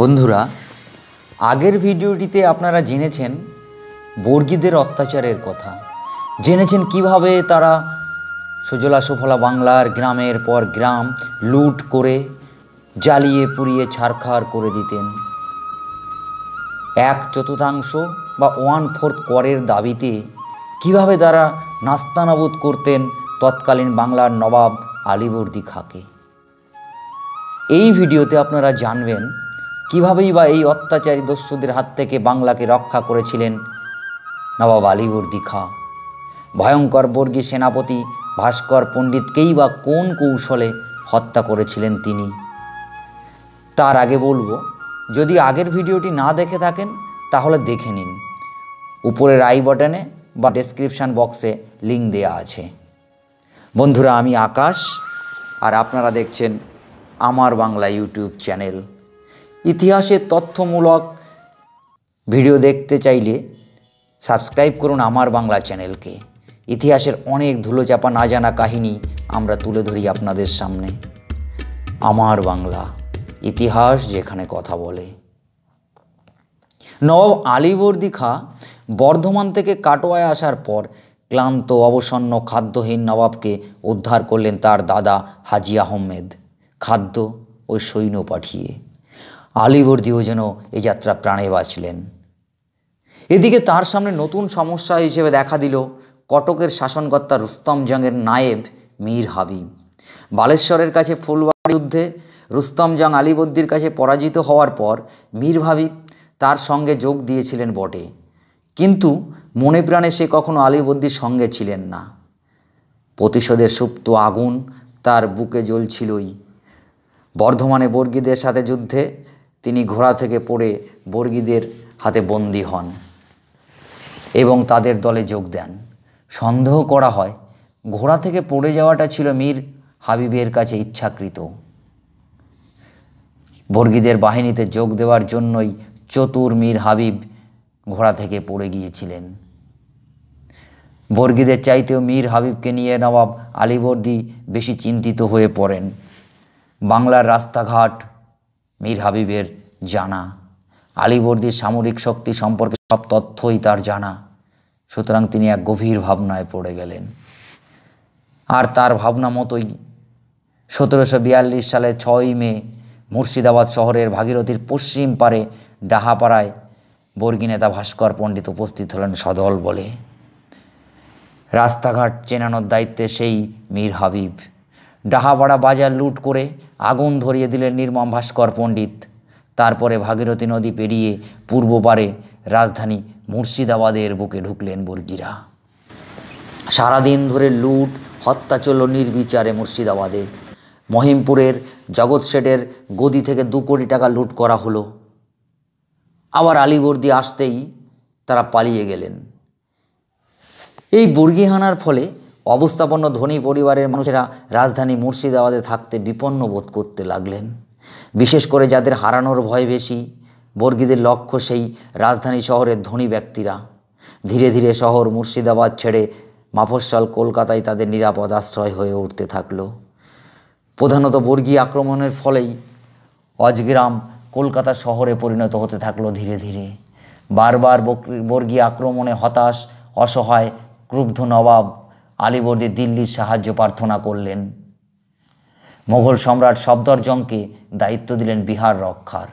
বন্ধুরা আগের ভিডিওটিতে আপনারা জেনেছেন বর্গীদের অত্যাচারের কথা জেনেছেন কিভাবে তারা সুজলা সুফলা বাংলার গ্রামের পর গ্রাম লুট করে জ্বালিয়ে পুড়িয়ে ছারখার করে দিতেন এক চতুর্থাংশ বা ওয়ান ফোর্থ করের দাবিতে কিভাবে তারা নাস্তানাবুদ করতেন তৎকালীন বাংলার নবাব আলিবর্দি খাকে এই ভিডিওতে আপনারা জানবেন কীভাবেই বা এই অত্যাচারী দস্যুদের হাত থেকে বাংলাকে রক্ষা করেছিলেন নবাব আলীবর্দী খা ভয়ঙ্কর বর্গী সেনাপতি ভাস্কর পণ্ডিতকেই বা কোন কৌশলে হত্যা করেছিলেন তিনি তার আগে বলবো যদি আগের ভিডিওটি না দেখে থাকেন তাহলে দেখে নিন উপরের আই বটনে বা ডেসক্রিপশান বক্সে লিঙ্ক দেয়া আছে বন্ধুরা আমি আকাশ আর আপনারা দেখছেন আমার বাংলা ইউটিউব চ্যানেল ইতিহাসের তথ্যমূলক ভিডিও দেখতে চাইলে সাবস্ক্রাইব করুন আমার বাংলা চ্যানেলকে ইতিহাসের অনেক ধুলোচাপা না জানা কাহিনী আমরা তুলে ধরি আপনাদের সামনে আমার বাংলা ইতিহাস যেখানে কথা বলে নবাব আলীবর্দী খা বর্ধমান থেকে কাটোয়ায় আসার পর ক্লান্ত অবসন্ন খাদ্যহীন নবাবকে উদ্ধার করলেন তার দাদা হাজি আহমেদ খাদ্য ও সৈন্য পাঠিয়ে আলিবর্দিও যেন এ যাত্রা প্রাণে বাঁচলেন এদিকে তার সামনে নতুন সমস্যা হিসেবে দেখা দিল কটকের শাসনকর্তা রুস্তম জংয়ের নায়েব মীর হাবিব বালেশ্বরের কাছে ফুলবাড়ি যুদ্ধে রুস্তম জং আলিবর্দির কাছে পরাজিত হওয়ার পর মীর হাবিব তার সঙ্গে যোগ দিয়েছিলেন বটে কিন্তু মনে প্রাণে সে কখনো আলিবর্দির সঙ্গে ছিলেন না প্রতিশোধের সুপ্ত আগুন তার বুকে জ্বলছিলই বর্ধমানে বর্গীদের সাথে যুদ্ধে তিনি ঘোড়া থেকে পড়ে বর্গীদের হাতে বন্দী হন এবং তাদের দলে যোগ দেন সন্দেহ করা হয় ঘোড়া থেকে পড়ে যাওয়াটা ছিল মীর হাবিবের কাছে ইচ্ছাকৃত বর্গীদের বাহিনীতে যোগ দেওয়ার জন্যই চতুর মীর হাবিব ঘোড়া থেকে পড়ে গিয়েছিলেন বর্গীদের চাইতেও মীর হাবিবকে নিয়ে নবাব আলিবর্দি বেশি চিন্তিত হয়ে পড়েন বাংলার রাস্তাঘাট মীর হাবিবের জানা আলীবর্দির সামরিক শক্তি সম্পর্কে সব তথ্যই তার জানা সুতরাং তিনি এক গভীর ভাবনায় পড়ে গেলেন আর তার ভাবনা মতোই সতেরোশো বিয়াল্লিশ সালে ছয়ই মে মুর্শিদাবাদ শহরের ভাগীরথীর পশ্চিম পারে ডাহাপাড়ায় বর্গী নেতা ভাস্কর পণ্ডিত উপস্থিত হলেন সদল বলে রাস্তাঘাট চেনানোর দায়িত্বে সেই মীর হাবিব ডাহাপাড়া বাজার লুট করে আগুন ধরিয়ে দিলেন নির্মম ভাস্কর পণ্ডিত তারপরে ভাগীরথী নদী পেরিয়ে পূর্বপারে রাজধানী মুর্শিদাবাদের বুকে ঢুকলেন বর্গিরা সারাদিন ধরে লুট হত্যা চলল নির্বিচারে মুর্শিদাবাদে মহিমপুরের জগৎ শেঠের গদি থেকে দু কোটি টাকা লুট করা হলো আবার আলিবর্দি আসতেই তারা পালিয়ে গেলেন এই বর্গিহানার ফলে অবস্থাপন্ন ধনী পরিবারের মানুষেরা রাজধানী মুর্শিদাবাদে থাকতে বিপন্ন বোধ করতে লাগলেন বিশেষ করে যাদের হারানোর ভয় বেশি বর্গীদের লক্ষ্য সেই রাজধানী শহরের ধনী ব্যক্তিরা ধীরে ধীরে শহর মুর্শিদাবাদ ছেড়ে মাফস্বল কলকাতায় তাদের নিরাপদ আশ্রয় হয়ে উঠতে থাকল প্রধানত বর্গী আক্রমণের ফলেই অজগ্রাম কলকাতা শহরে পরিণত হতে থাকলো ধীরে ধীরে বারবার বর্গী আক্রমণে হতাশ অসহায় ক্রুব্ধ নবাব আলীবর্দী দিল্লির সাহায্য প্রার্থনা করলেন মোঘল সম্রাট সফদরজংকে দায়িত্ব দিলেন বিহার রক্ষার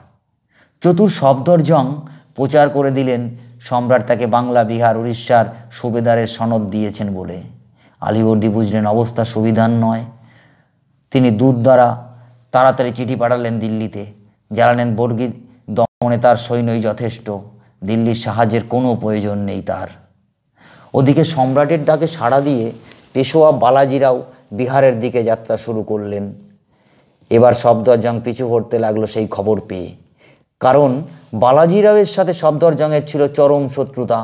চতুর সফদরজং প্রচার করে দিলেন সম্রাট তাকে বাংলা বিহার উড়িষ্যার সুবেদারের সনদ দিয়েছেন বলে আলীবর্দী বুঝলেন অবস্থা সুবিধান নয় তিনি দূত দ্বারা তাড়াতাড়ি চিঠি পাঠালেন দিল্লিতে জানালেন বর্গি দমনে তার সৈন্যই যথেষ্ট দিল্লির সাহায্যের কোনো প্রয়োজন নেই তার ওদিকে সম্রাটের ডাকে সাড়া দিয়ে পেশোয়া বালাজিরাও বিহারের দিকে যাত্রা শুরু করলেন এবার সফদরজং পিছু হটতে লাগলো সেই খবর পেয়ে কারণ বালাজিরাওয়ের সাথে সফদরজংয়ের ছিল চরম শত্রুতা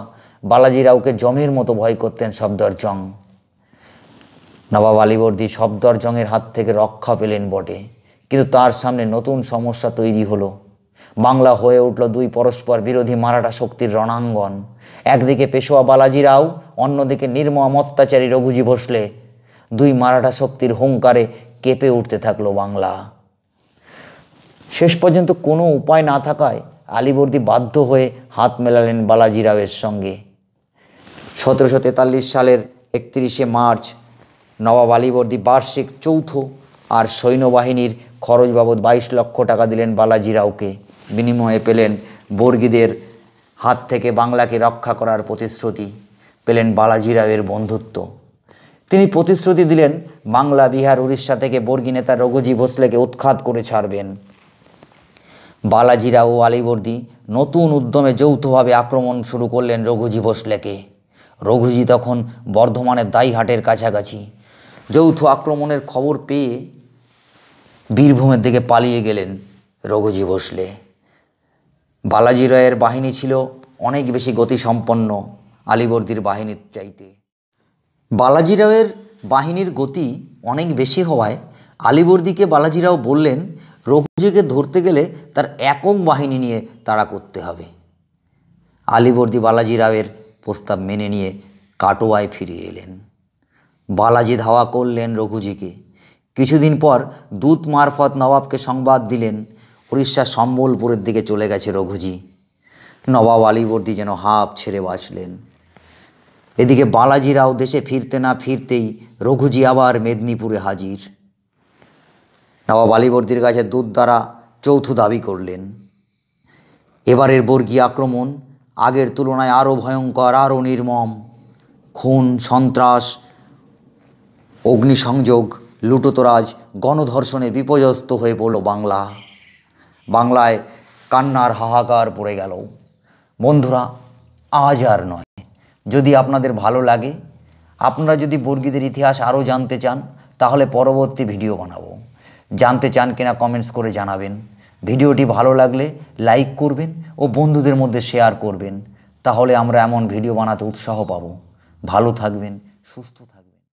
বালাজিরাওকে জমের মতো ভয় করতেন সফদরজং নবাব আলিবর্দি সফদরজংয়ের হাত থেকে রক্ষা পেলেন বটে কিন্তু তার সামনে নতুন সমস্যা তৈরি হলো বাংলা হয়ে উঠল দুই পরস্পর বিরোধী মারাঠা শক্তির রণাঙ্গন একদিকে পেশোয়া বালাজিরাও অন্যদিকে নির্মম অত্যাচারী রঘুজি ভোসলে দুই মারাঠা শক্তির হুঙ্কারে কেঁপে উঠতে থাকলো বাংলা শেষ পর্যন্ত কোনো উপায় না থাকায় আলিবর্দি বাধ্য হয়ে হাত মেলালেন বালাজিরাওয়ের সঙ্গে সতেরোশো তেতাল্লিশ সালের একত্রিশে মার্চ নবাব আলিবর্দি বার্ষিক চৌথ আর সৈন্যবাহিনীর খরচ বাবদ বাইশ লক্ষ টাকা দিলেন বালাজিরাওকে বিনিময়ে পেলেন বর্গীদের হাত থেকে বাংলাকে রক্ষা করার প্রতিশ্রুতি পেলেন বালাজি রাওয়ের বন্ধুত্ব তিনি প্রতিশ্রুতি দিলেন বাংলা বিহার উড়িষ্যা থেকে বর্গী নেতা রঘুজি ভোসলেকে উৎখাত করে ছাড়বেন বালাজিরাও ও আলিবর্দি নতুন উদ্যমে যৌথভাবে আক্রমণ শুরু করলেন রঘুজি ভোসলেকে রঘুজি তখন বর্ধমানের দাইহাটের কাছাকাছি যৌথ আক্রমণের খবর পেয়ে বীরভূমের দিকে পালিয়ে গেলেন রঘুজি ভোসলে বালাজি রায়ের বাহিনী ছিল অনেক বেশি গতিসম্পন্ন আলিবর্দির বাহিনীর চাইতে বালাজি রাওয়ের বাহিনীর গতি অনেক বেশি হওয়ায় আলিবর্দিকে বালাজি রাও বললেন রঘুজিকে ধরতে গেলে তার একক বাহিনী নিয়ে তাড়া করতে হবে আলিবর্দি বালাজি রাওয়ের প্রস্তাব মেনে নিয়ে কাটোয়ায় ফিরে এলেন বালাজি ধাওয়া করলেন রঘুজিকে কিছুদিন পর দূত মারফত নবাবকে সংবাদ দিলেন উড়িষ্যার সম্বলপুরের দিকে চলে গেছে রঘুজি নবাব আলীবর্দী যেন হাফ ছেড়ে বাঁচলেন এদিকে বালাজিরাও দেশে ফিরতে না ফিরতেই রঘুজি আবার মেদিনীপুরে হাজির নবাব আলীবর্দীর কাছে দুধ দ্বারা চৌথ দাবি করলেন এবারের বর্গীয় আক্রমণ আগের তুলনায় আরও ভয়ঙ্কর আরও নির্মম খুন সন্ত্রাস অগ্নিসংযোগ লুটোতরাজ গণধর্ষণে বিপর্যস্ত হয়ে পড়ল বাংলা বাংলায় কান্নার হাহাকার পড়ে গেল বন্ধুরা আজ আর নয় যদি আপনাদের ভালো লাগে আপনারা যদি বর্গীদের ইতিহাস আরও জানতে চান তাহলে পরবর্তী ভিডিও বানাবো জানতে চান কিনা কমেন্টস করে জানাবেন ভিডিওটি ভালো লাগলে লাইক করবেন ও বন্ধুদের মধ্যে শেয়ার করবেন তাহলে আমরা এমন ভিডিও বানাতে উৎসাহ পাব ভালো থাকবেন সুস্থ থাকবেন